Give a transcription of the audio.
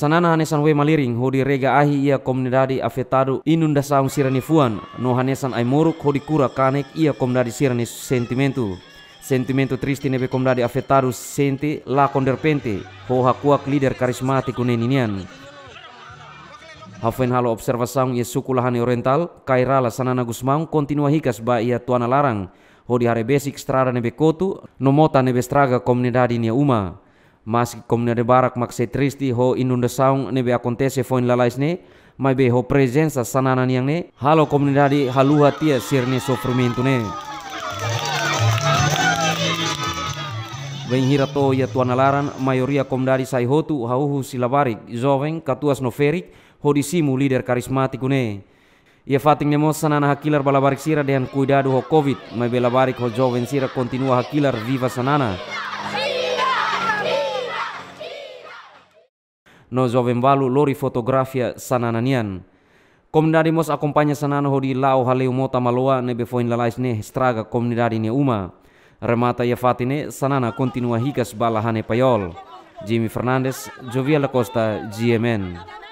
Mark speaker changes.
Speaker 1: sanana hanesan we maliring hodi rega ahi ia komunidade afetado inunda saung sirani fuan no hanesan ai moruk hodi kura kanek ia komunidade sirani sentimentu sentimentu tristi nebe komunidade afetadu senti la konderpente ho hakuak lider karismatik uneninian Hafen halo observasaung ia suku lahani oriental, Kairala sanana gusmaung kontinua hikas ba ia tuana larang, hodi hare basic strada nebe kotu, nomota nebe straga komunidade nia uma mas komunidade barak mak se tristi ho inunda saung ne be akontese foin lalais ne mai be ho presensa sanana niang ne halo komunidade halu tia sirne sofrimento ne to ya tuan tuanalaran mayoria komdari sai hotu hauhu silabarik joven katuas noferik hodisimu lider carismático ne Ia ya fating nemo sanana hakilar balabarik sira dengan kuidadu ho covid mai belabarik ho joven sira kontinua hakilar viva sanana no Valu lori fotografia sanananian. Comunidade mos akompanya sanano hodi lao haleu mota maloa nebe foin lalais ne straga comunidade ne uma. Remata ia fatine sanana kontinua hikas balahane payol. Jimmy Fernandes, La Costa, GMN.